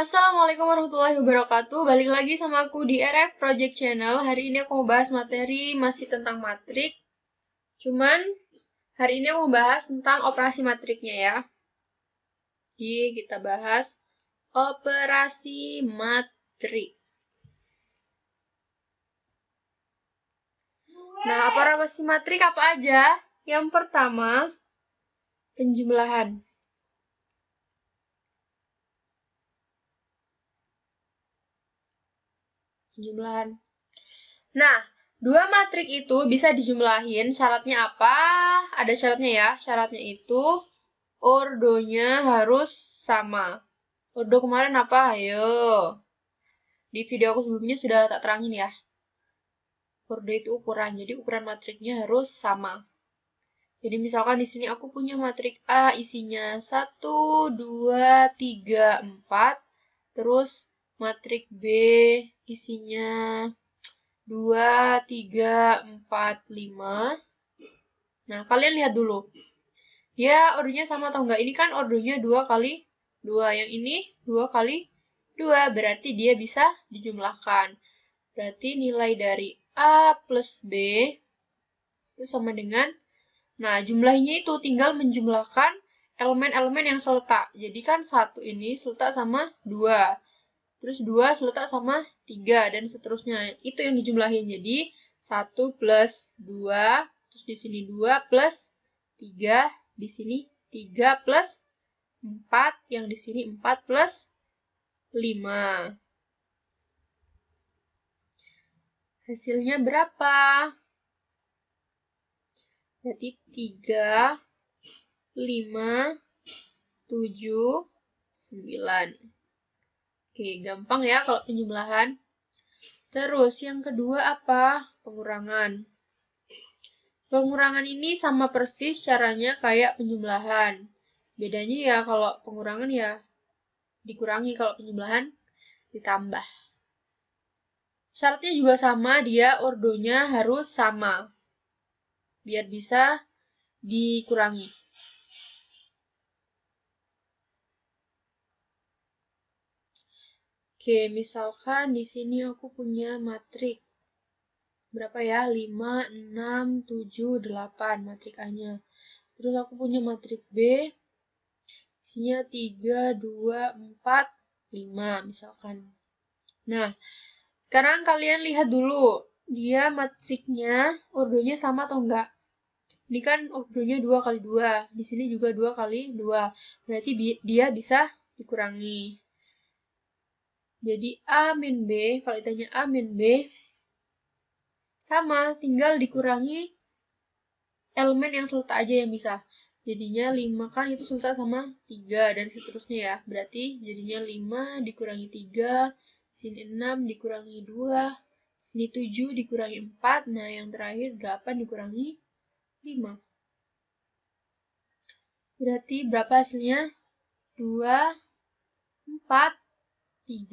Assalamualaikum warahmatullahi wabarakatuh. Balik lagi sama aku di RF Project Channel. Hari ini aku mau bahas materi masih tentang matrik. Cuman hari ini aku mau bahas tentang operasi matriknya ya. Jadi kita bahas operasi matrik. Nah, operasi matrik apa aja? Yang pertama, penjumlahan. Jumlahan. Nah, dua matriks itu bisa dijumlahin. Syaratnya apa? Ada syaratnya ya. Syaratnya itu ordonya harus sama. Ordo kemarin apa? Ayo. Di video aku sebelumnya sudah tak terangin ya. Ordo itu ukuran. Jadi ukuran matriknya harus sama. Jadi misalkan di sini aku punya matrik A isinya 1, 2, 3, 4. Terus matrik B isinya 2, 3, 4, 5. Nah, kalian lihat dulu. Ya, ordernya sama atau enggak? Ini kan ordernya 2 kali 2. Yang ini 2 kali 2. Berarti dia bisa dijumlahkan. Berarti nilai dari A plus B itu sama dengan Nah, jumlahnya itu tinggal menjumlahkan elemen-elemen yang seletak. Jadi kan satu ini seletak sama 2 terus 2 seletak sama 3 dan seterusnya. Itu yang dijumlahin. Jadi 1 plus 2, terus di sini 2 plus 3, di sini 3 plus 4, yang di sini 4 plus 5. Hasilnya berapa? Jadi 3, 5, 7, 9. Oke, gampang ya kalau penjumlahan. Terus, yang kedua apa? Pengurangan. Pengurangan ini sama persis caranya kayak penjumlahan. Bedanya ya kalau pengurangan ya dikurangi, kalau penjumlahan ditambah. Syaratnya juga sama, dia ordonya harus sama. Biar bisa dikurangi. Oke, misalkan di sini aku punya matrik. Berapa ya? 5, 6, 7, 8 matrik A-nya. Terus aku punya matrik B. Isinya 3, 2, 4, 5 misalkan. Nah, sekarang kalian lihat dulu. Dia matriknya ordonya sama atau enggak? Ini kan ordonya 2 kali 2. Di sini juga 2 kali 2. Berarti dia bisa dikurangi. Jadi A min B, kalau ditanya A min B, sama, tinggal dikurangi elemen yang selta aja yang bisa. Jadinya 5 kan itu selta sama 3 dan seterusnya ya. Berarti jadinya 5 dikurangi 3, sini 6 dikurangi 2, sini 7 dikurangi 4, nah yang terakhir 8 dikurangi 5. Berarti berapa hasilnya? 2, 4, 3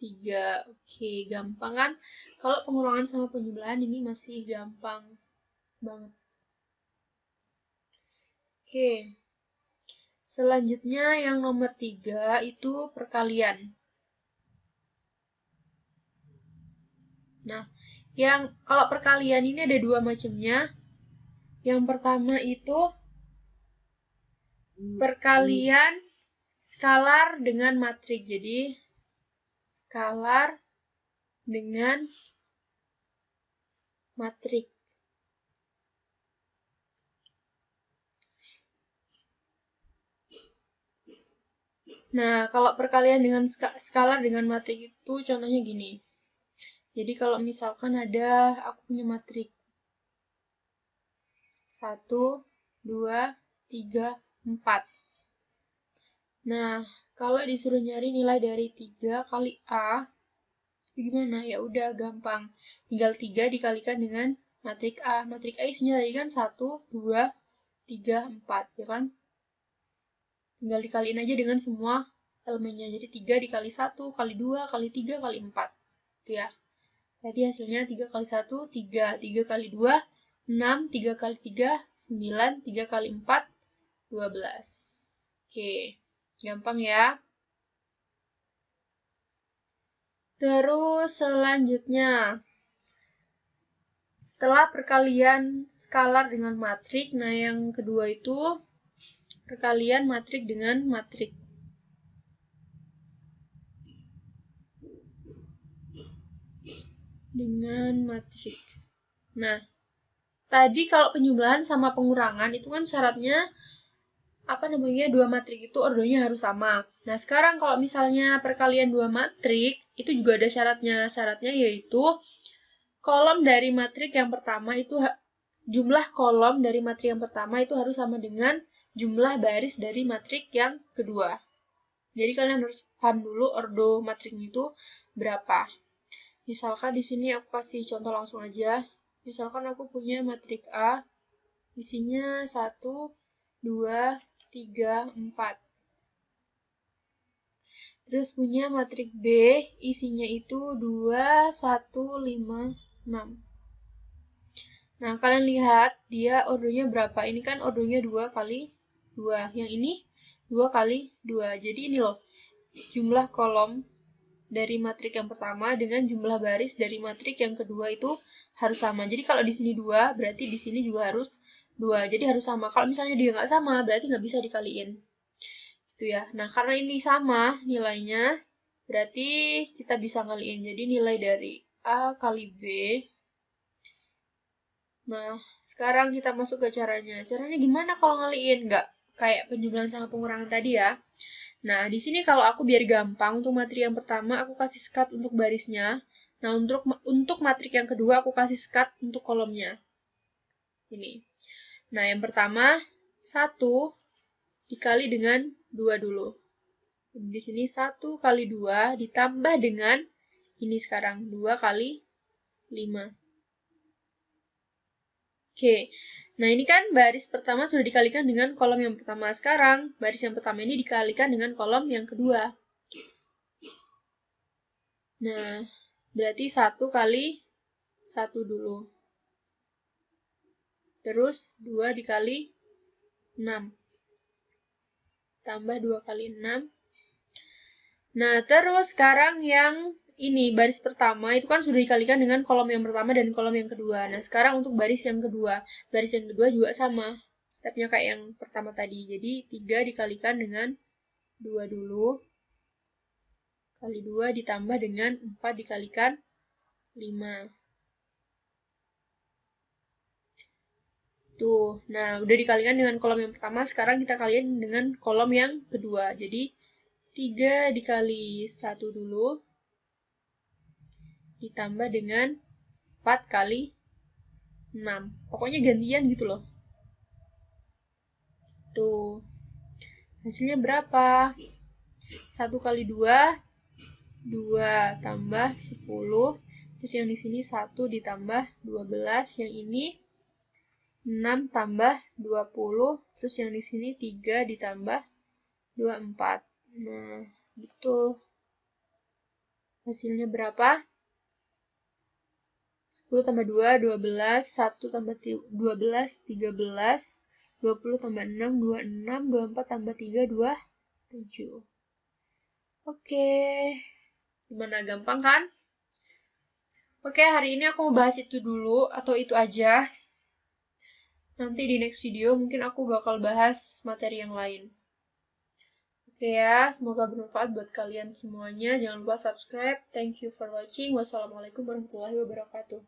3. Oke, gampang kan? Kalau pengurangan sama penjumlahan ini masih gampang banget. Oke. Selanjutnya yang nomor 3 itu perkalian. Nah, yang kalau perkalian ini ada dua macamnya. Yang pertama itu hmm. perkalian skalar dengan matrik. Jadi skalar dengan matrik. Nah, kalau perkalian dengan skalar dengan matrik itu contohnya gini. Jadi kalau misalkan ada, aku punya matrik. 1, 2, 3, 4. Nah, kalau disuruh nyari nilai dari 3 kali A, gimana? Ya udah gampang. Tinggal 3 dikalikan dengan matrik A. Matrik A isinya tadi kan 1, 2, 3, 4, ya kan? Tinggal dikaliin aja dengan semua elemennya. Jadi 3 dikali 1, kali 2, kali 3, kali 4. Gitu ya. Jadi hasilnya 3 kali 1, 3. 3 kali 2, 6. 3 kali 3, 9. 3 kali 4, 12. Oke. Okay. Gampang ya. Terus selanjutnya, setelah perkalian skalar dengan matrik, nah yang kedua itu perkalian matrik dengan matrik. Dengan matrik. Nah, tadi kalau penjumlahan sama pengurangan itu kan syaratnya apa namanya dua matrik itu ordonya harus sama. Nah sekarang kalau misalnya perkalian dua matrik itu juga ada syaratnya. Syaratnya yaitu kolom dari matrik yang pertama itu jumlah kolom dari matrik yang pertama itu harus sama dengan jumlah baris dari matrik yang kedua. Jadi kalian harus paham dulu ordo matriknya itu berapa. Misalkan di sini aku kasih contoh langsung aja. Misalkan aku punya matrik A, isinya satu 2, 3, 4. Terus punya matrik B, isinya itu 2, 1, 5, 6. Nah, kalian lihat dia ordernya berapa. Ini kan ordernya 2 kali 2. Yang ini 2 kali 2. Jadi ini loh, jumlah kolom dari matrik yang pertama dengan jumlah baris dari matrik yang kedua itu harus sama. Jadi kalau di sini 2, berarti di sini juga harus dua jadi harus sama kalau misalnya dia nggak sama berarti nggak bisa dikaliin itu ya nah karena ini sama nilainya berarti kita bisa ngalihin jadi nilai dari a kali b nah sekarang kita masuk ke caranya caranya gimana kalau ngaliin nggak kayak penjumlahan sama pengurangan tadi ya nah di sini kalau aku biar gampang untuk materi yang pertama aku kasih skat untuk barisnya Nah, untuk untuk matrik yang kedua aku kasih skat untuk kolomnya. Ini. Nah, yang pertama, 1 dikali dengan 2 dulu. Di sini 1 kali 2 ditambah dengan ini sekarang 2 kali 5. Oke, nah ini kan baris pertama sudah dikalikan dengan kolom yang pertama. Sekarang baris yang pertama ini dikalikan dengan kolom yang kedua. Nah, berarti 1 kali 1 dulu. Terus 2 dikali 6. Tambah 2 kali 6. Nah, terus sekarang yang ini, baris pertama itu kan sudah dikalikan dengan kolom yang pertama dan kolom yang kedua. Nah, sekarang untuk baris yang kedua. Baris yang kedua juga sama. Stepnya kayak yang pertama tadi. Jadi, 3 dikalikan dengan 2 dulu. Kali 2 ditambah dengan 4 dikalikan 5. gitu. nah udah dikalikan dengan kolom yang pertama, sekarang kita kalian dengan kolom yang kedua. Jadi 3 dikali 1 dulu, ditambah dengan 4 kali 6. Pokoknya gantian gitu loh. Tuh, hasilnya berapa? 1 kali 2, 2 tambah 10, terus yang di sini 1 ditambah 12, yang ini 6 tambah 20, terus yang di sini 3 ditambah 24. Nah, gitu. Hasilnya berapa? 10 tambah 2, 12, 1 tambah 12, 13, 20 tambah 6, 26, 24 tambah 3, 27. Oke, gimana gampang kan? Oke, hari ini aku mau bahas itu dulu, atau itu aja. Nanti di next video mungkin aku bakal bahas materi yang lain. Oke ya, semoga bermanfaat buat kalian semuanya. Jangan lupa subscribe. Thank you for watching. Wassalamualaikum warahmatullahi wabarakatuh.